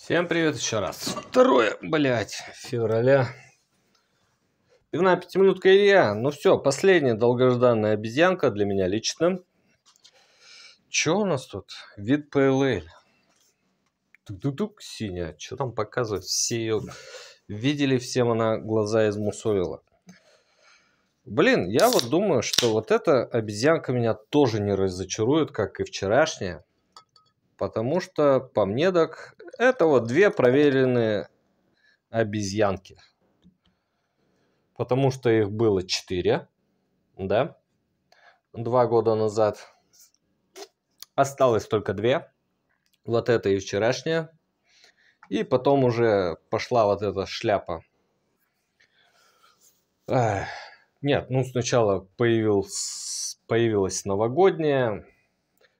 Всем привет еще раз. Второе, блядь, февраля. Пивная пятиминутка Илья. Ну все, последняя долгожданная обезьянка для меня лично. Че у нас тут? Вид ПЛЛ. Тук-тук-тук, синяя. Что там показывает? Все ее видели, всем она глаза измусолила. Блин, я вот думаю, что вот эта обезьянка меня тоже не разочарует, как и вчерашняя. Потому что, по мне так, это вот две проверенные обезьянки. Потому что их было четыре, да, два года назад. Осталось только две. Вот эта и вчерашняя. И потом уже пошла вот эта шляпа. Эх. Нет, ну сначала появилась, появилась новогодняя.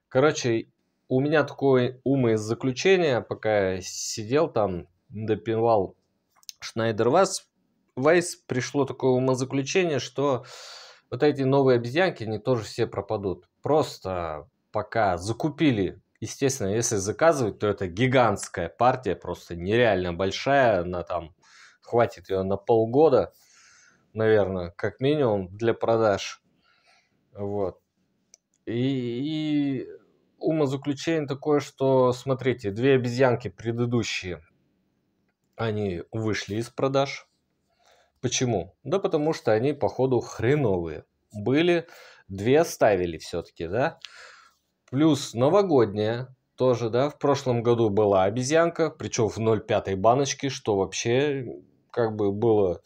Короче, у меня такое умоизаключение, пока я сидел там, допивал Шнайдер Вайс, Вайс пришло такое умозаключение, что вот эти новые обезьянки, они тоже все пропадут. Просто пока закупили, естественно, если заказывать, то это гигантская партия, просто нереально большая, она там хватит ее на полгода, наверное, как минимум для продаж. Вот. И, и умозаключение такое, что, смотрите, две обезьянки предыдущие, они вышли из продаж. Почему? Да потому что они, походу, хреновые. Были, две ставили все-таки, да? Плюс новогодняя тоже, да, в прошлом году была обезьянка, причем в 0,5 баночке, что вообще как бы было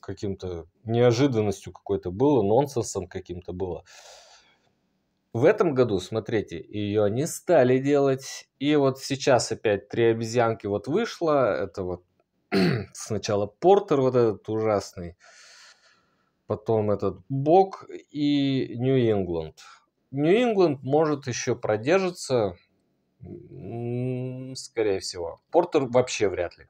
каким-то неожиданностью какой-то было, нонсенсом каким-то было. В этом году, смотрите, ее не стали делать. И вот сейчас опять «Три обезьянки» вот вышло. Это вот сначала Портер вот этот ужасный, потом этот Бог и Нью-Ингланд. Нью-Ингланд может еще продержится, скорее всего. Портер вообще вряд ли.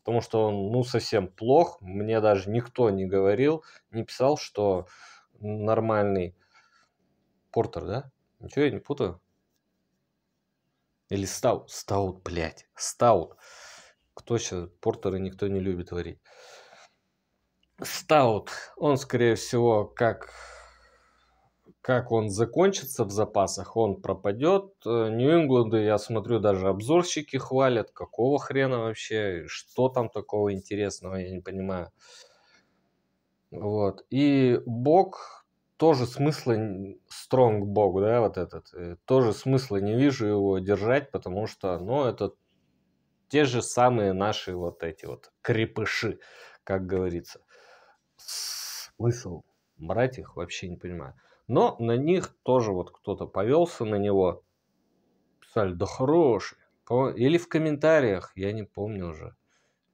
Потому что он, ну, совсем плох. Мне даже никто не говорил, не писал, что нормальный Портер, да? Ничего я не путаю? Или стаут? Стаут, блядь. Стаут. Кто сейчас? Портеры никто не любит варить. Стаут. Он, скорее всего, как как он закончится в запасах, он пропадет. Э, Нью-Ингланды, я смотрю, даже обзорщики хвалят. Какого хрена вообще? Что там такого интересного, я не понимаю. Вот. И Бог тоже смысла, стронг Бог, да, вот этот, э, тоже смысла не вижу его держать, потому что, ну, это те же самые наши вот эти вот крепыши, как говорится. Смысл брать их вообще не понимаю. Но на них тоже вот кто-то повелся на него, писали, да хороший. Или в комментариях, я не помню уже,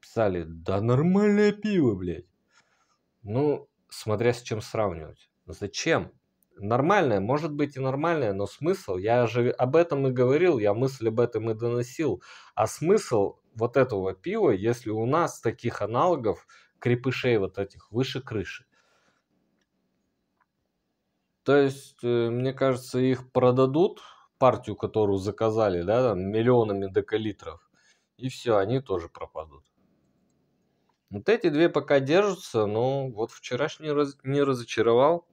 писали, да нормальное пиво, блядь. Ну, смотря с чем сравнивать. Ну, зачем? Нормальное, может быть и нормальное, но смысл, я же об этом и говорил, я мысль об этом и доносил. А смысл вот этого пива, если у нас таких аналогов, крепышей вот этих, выше крыши. То есть, э, мне кажется, их продадут, партию, которую заказали, да, там, миллионами декалитров, и все, они тоже пропадут. Вот эти две пока держатся, но вот вчерашний раз... не разочаровал.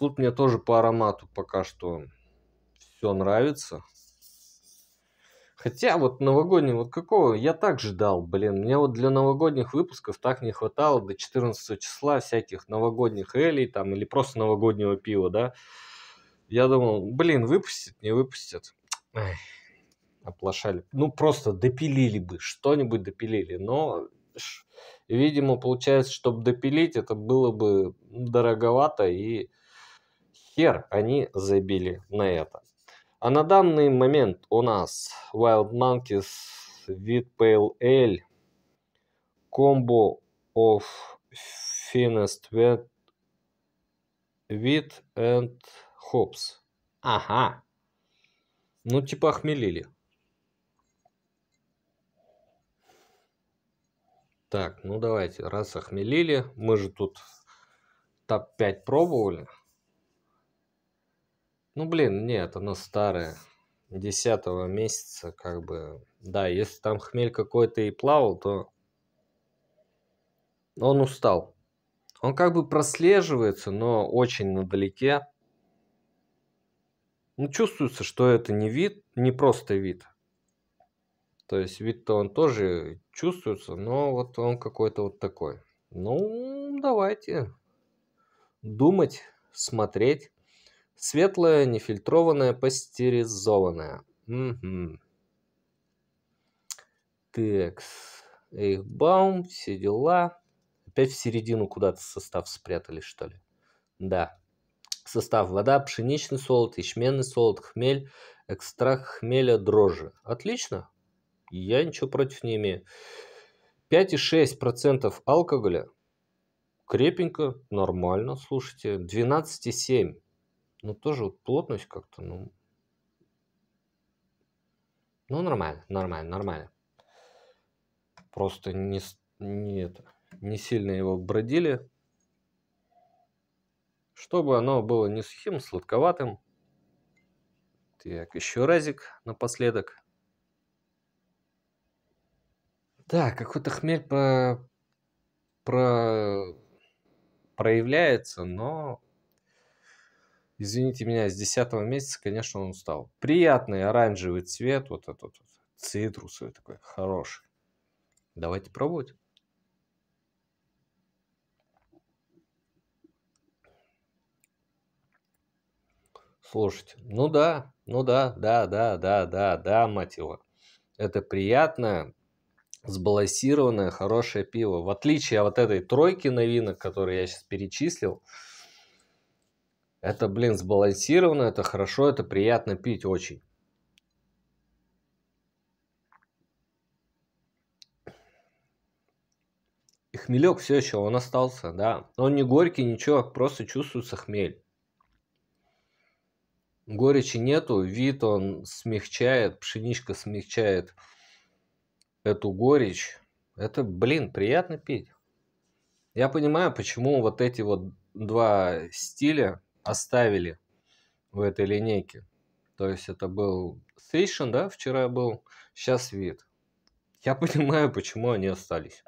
Тут мне тоже по аромату пока что все нравится. Хотя вот новогодний, вот какого я так ждал, блин. Мне вот для новогодних выпусков так не хватало до 14 числа всяких новогодних элей там или просто новогоднего пива, да. Я думал, блин, выпустят, не выпустят. Эх, оплошали. Ну, просто допилили бы, что-нибудь допилили. Но, видимо, получается, чтобы допилить, это было бы дороговато и хер они забили на это. А на данный момент у нас Wild Monkeys, вид Pale Ale, Combo of Finest Wheat and Hops. Ага. Ну, типа охмелили. Так, ну давайте, раз охмелили, мы же тут топ-5 пробовали. Ну, блин, нет, оно старое. Десятого месяца, как бы... Да, если там хмель какой-то и плавал, то он устал. Он как бы прослеживается, но очень надалеке. Ну, чувствуется, что это не вид, не просто вид. То есть вид-то он тоже чувствуется, но вот он какой-то вот такой. Ну, давайте думать, смотреть. Светлое, нефильтрованное, пастеризованное. Угу. Так, Эйхбаум, все дела. Опять в середину куда-то состав спрятали, что ли? Да. Состав вода, пшеничный солод, ячменный солод, хмель, экстракт хмеля, дрожжи. Отлично. Я ничего против не имею. 5,6% алкоголя. Крепенько, нормально, слушайте. 12,7% ну, тоже вот плотность как-то, ну... Ну, нормально, нормально, нормально. Просто не, не это, не сильно его бродили. Чтобы оно было не сухим, сладковатым. Так, еще разик напоследок. Да, какой-то хмель про... про... проявляется, но извините меня, с 10 месяца, конечно, он устал. Приятный оранжевый цвет, вот этот вот, цитрусовый такой, хороший. Давайте пробовать. Слушайте, ну да, ну да, да, да, да, да, да, мать его. Это приятное, сбалансированное, хорошее пиво. В отличие от этой тройки новинок, которые я сейчас перечислил, это, блин, сбалансировано, это хорошо, это приятно пить очень. И хмелек все еще, он остался, да. Он не горький, ничего, просто чувствуется хмель. Горечи нету, вид он смягчает, пшеничка смягчает эту горечь. Это, блин, приятно пить. Я понимаю, почему вот эти вот два стиля оставили в этой линейке. То есть это был Station, да, вчера был, сейчас вид. Я понимаю, почему они остались.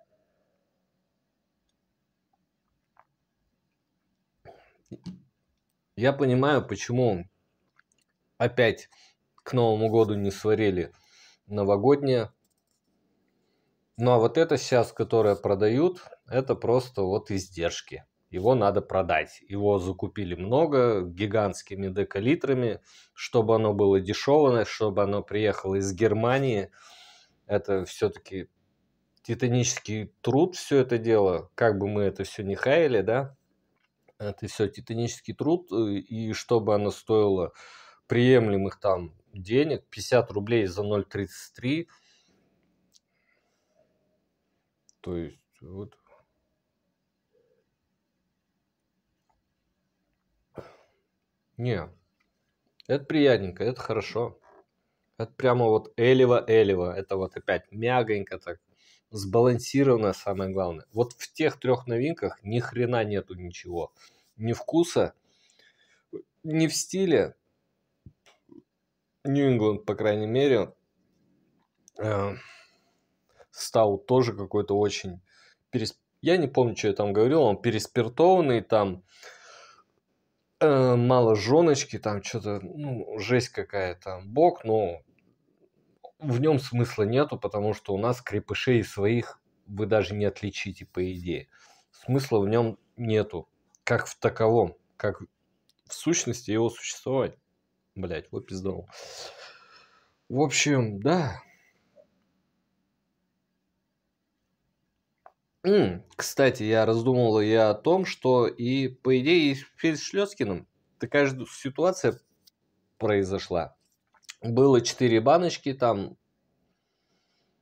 Я понимаю, почему опять к Новому году не сварили новогоднее. Ну а вот это сейчас, которое продают, это просто вот издержки его надо продать. Его закупили много, гигантскими декалитрами, чтобы оно было дешевое, чтобы оно приехало из Германии. Это все-таки титанический труд все это дело, как бы мы это все не хаяли, да, это все титанический труд, э, и чтобы оно стоило приемлемых там денег, 50 рублей за 0,33, то есть вот Не, это приятненько, это хорошо. Это прямо вот элево-элево. Это вот опять мягонько так, сбалансированно самое главное. Вот в тех трех новинках ни хрена нету ничего. Ни вкуса, ни в стиле. Нью-Ингланд, по крайней мере, э, стал тоже какой-то очень... Пересп... Я не помню, что я там говорил, он переспиртованный, там Э, мало женочки, там что-то, ну, жесть какая-то. Бог, но в нем смысла нету, потому что у нас крепышей своих вы даже не отличите, по идее. Смысла в нем нету, как в таковом, как в сущности его существовать. Блять, вот пиздал. В общем, да, Кстати, я раздумывал и о том, что и, по идее, и с такая же ситуация произошла. Было четыре баночки там,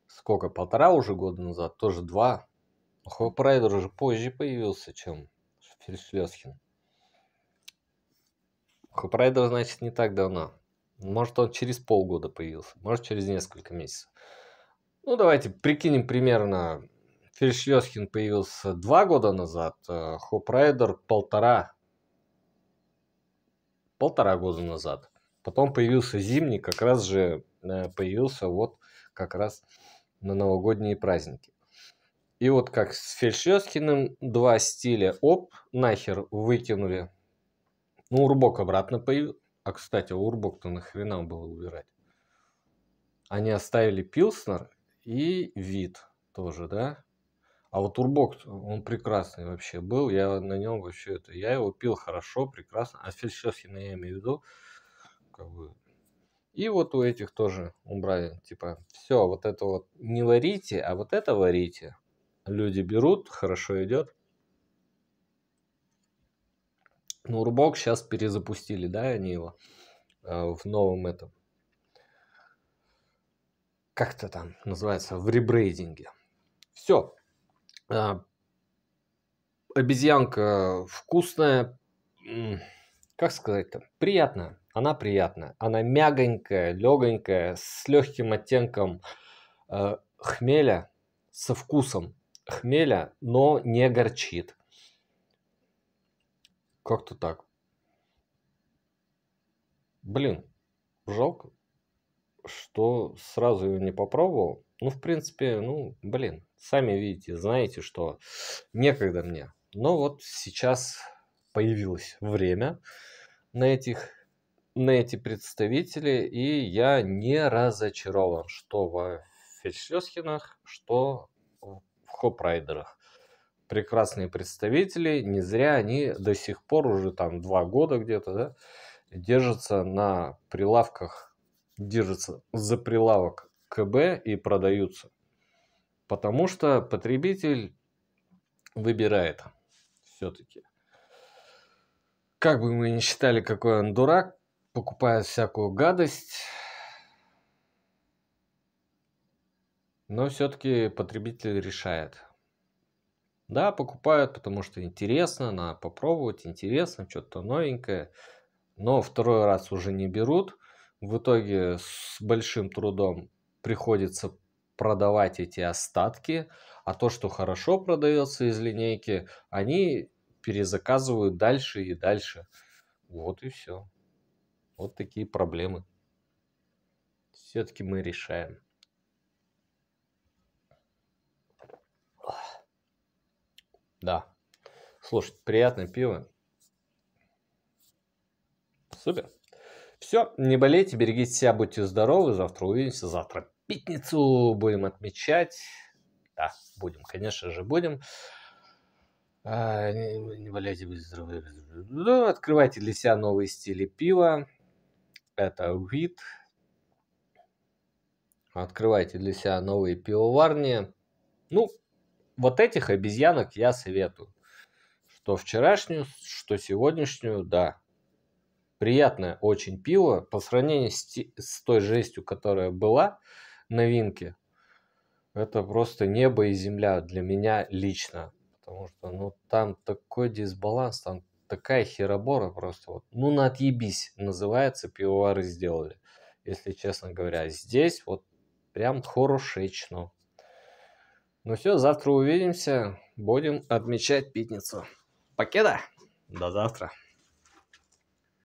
сколько, полтора уже года назад, тоже два. Хопрайдер уже позже появился, чем Фельдшлёскин. Хопрайдер, значит, не так давно. Может, он через полгода появился, может, через несколько месяцев. Ну, давайте прикинем примерно Фельшлёскин появился два года назад, э, Хопрайдер полтора, полтора года назад. Потом появился зимний, как раз же э, появился вот как раз на новогодние праздники. И вот как с Фельдшескиным два стиля оп, нахер выкинули. Ну, Урбок обратно появился. А, кстати, Урбок-то нахрена было убирать? Они оставили Пилснер и вид тоже, да? А вот турбок, он прекрасный вообще был. Я на нем вообще это. Я его пил хорошо, прекрасно. А сейчас ну, я на имею в виду. Как бы. И вот у этих тоже убрали. Типа, все, вот это вот не варите, а вот это варите. Люди берут, хорошо идет. Ну, Урбок сейчас перезапустили, да, они его а, в новом этом. Как-то там называется в ребрейдинге. Все, Э, обезьянка вкусная, как сказать-то, приятная. Она приятная, она мягонькая, легонькая, с легким оттенком э, хмеля, со вкусом хмеля, но не горчит. Как-то так. Блин, жалко, что сразу ее не попробовал. Ну, в принципе, ну, блин, сами видите, знаете, что некогда мне. Но вот сейчас появилось время на этих на эти представители, и я не разочарован, что в Фельдшлёсхенах, что в Хопрайдерах. Прекрасные представители, не зря они до сих пор уже там два года где-то, да, держатся на прилавках, держатся за прилавок КБ и продаются. Потому что потребитель выбирает все-таки. Как бы мы ни считали, какой он дурак, покупает всякую гадость, но все-таки потребитель решает. Да, покупают, потому что интересно, надо попробовать, интересно, что-то новенькое. Но второй раз уже не берут. В итоге с большим трудом приходится продавать эти остатки, а то, что хорошо продается из линейки, они перезаказывают дальше и дальше. Вот и все. Вот такие проблемы. Все-таки мы решаем. Да. Слушайте, приятное пиво. Супер. Все, не болейте, берегите себя, будьте здоровы. Завтра увидимся, завтра пятницу будем отмечать. Да, будем, конечно же, будем. А, не, валяйте вы Ну, открывайте для себя новые стили пива. Это вид. Открывайте для себя новые пивоварни. Ну, вот этих обезьянок я советую. Что вчерашнюю, что сегодняшнюю, да. Приятное очень пиво по сравнению с, с той жестью, которая была новинки. Это просто небо и земля для меня лично. Потому что ну, там такой дисбаланс, там такая херобора просто. Вот. Ну, на отъебись называется, пивовары сделали. Если честно говоря, здесь вот прям хорошечно. Ну все, завтра увидимся. Будем отмечать пятницу. Покеда! До завтра!